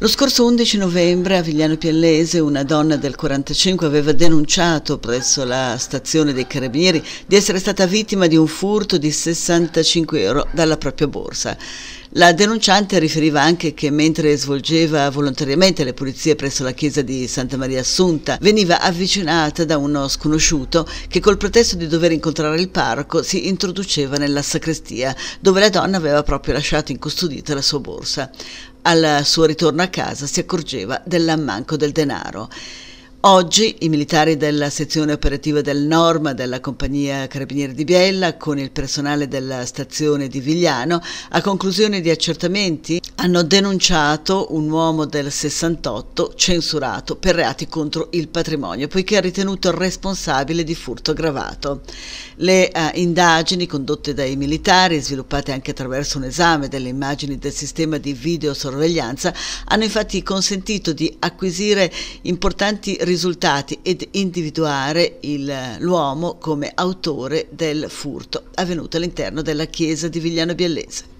Lo scorso 11 novembre a Vigliano Piellese una donna del 45 aveva denunciato presso la stazione dei carabinieri di essere stata vittima di un furto di 65 euro dalla propria borsa. La denunciante riferiva anche che mentre svolgeva volontariamente le pulizie presso la chiesa di Santa Maria Assunta, veniva avvicinata da uno sconosciuto che col pretesto di dover incontrare il parroco si introduceva nella sacrestia, dove la donna aveva proprio lasciato incustodita la sua borsa. Al suo ritorno a casa si accorgeva dell'ammanco del denaro. Oggi i militari della sezione operativa del Norma della compagnia Carabinieri di Biella con il personale della stazione di Vigliano a conclusione di accertamenti hanno denunciato un uomo del 68 censurato per reati contro il patrimonio poiché è ritenuto responsabile di furto aggravato. Le eh, indagini condotte dai militari sviluppate anche attraverso un esame delle immagini del sistema di videosorveglianza hanno infatti consentito di acquisire importanti risultati risultati ed individuare l'uomo come autore del furto avvenuto all'interno della chiesa di Vigliano Biellese.